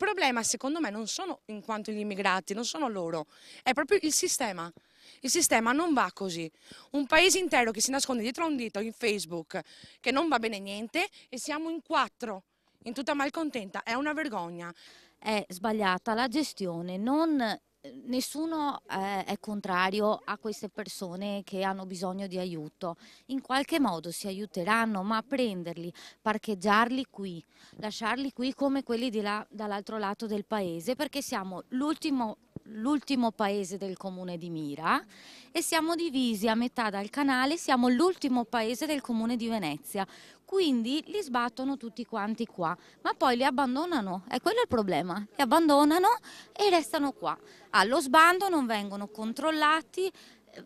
Il problema secondo me non sono in quanto gli immigrati, non sono loro, è proprio il sistema. Il sistema non va così. Un paese intero che si nasconde dietro a un dito in Facebook, che non va bene niente e siamo in quattro, in tutta malcontenta, è una vergogna. È sbagliata la gestione, non nessuno eh, è contrario a queste persone che hanno bisogno di aiuto, in qualche modo si aiuteranno, ma prenderli, parcheggiarli qui, lasciarli qui come quelli di là, dall'altro lato del paese, perché siamo l'ultimo l'ultimo paese del comune di Mira e siamo divisi a metà dal canale, siamo l'ultimo paese del comune di Venezia, quindi li sbattono tutti quanti qua, ma poi li abbandonano, è quello il problema, li abbandonano e restano qua. Allo ah, sbando non vengono controllati,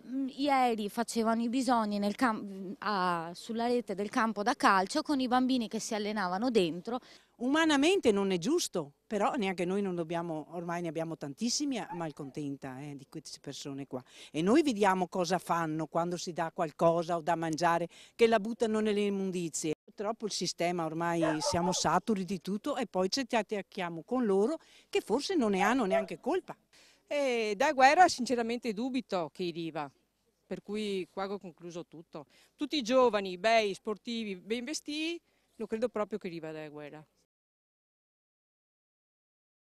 Mm, ieri facevano i bisogni mm, a, sulla rete del campo da calcio con i bambini che si allenavano dentro. Umanamente non è giusto, però neanche noi non dobbiamo, ormai ne abbiamo tantissimi eh, malcontenta eh, di queste persone qua. E noi vediamo cosa fanno quando si dà qualcosa o da mangiare, che la buttano nelle immondizie. Purtroppo il sistema ormai siamo saturi di tutto e poi ci attacchiamo con loro che forse non ne hanno neanche colpa. E da guerra sinceramente dubito che arriva, per cui qua ho concluso tutto. Tutti i giovani, bei, sportivi, ben vestiti, non credo proprio che arriva da guerra.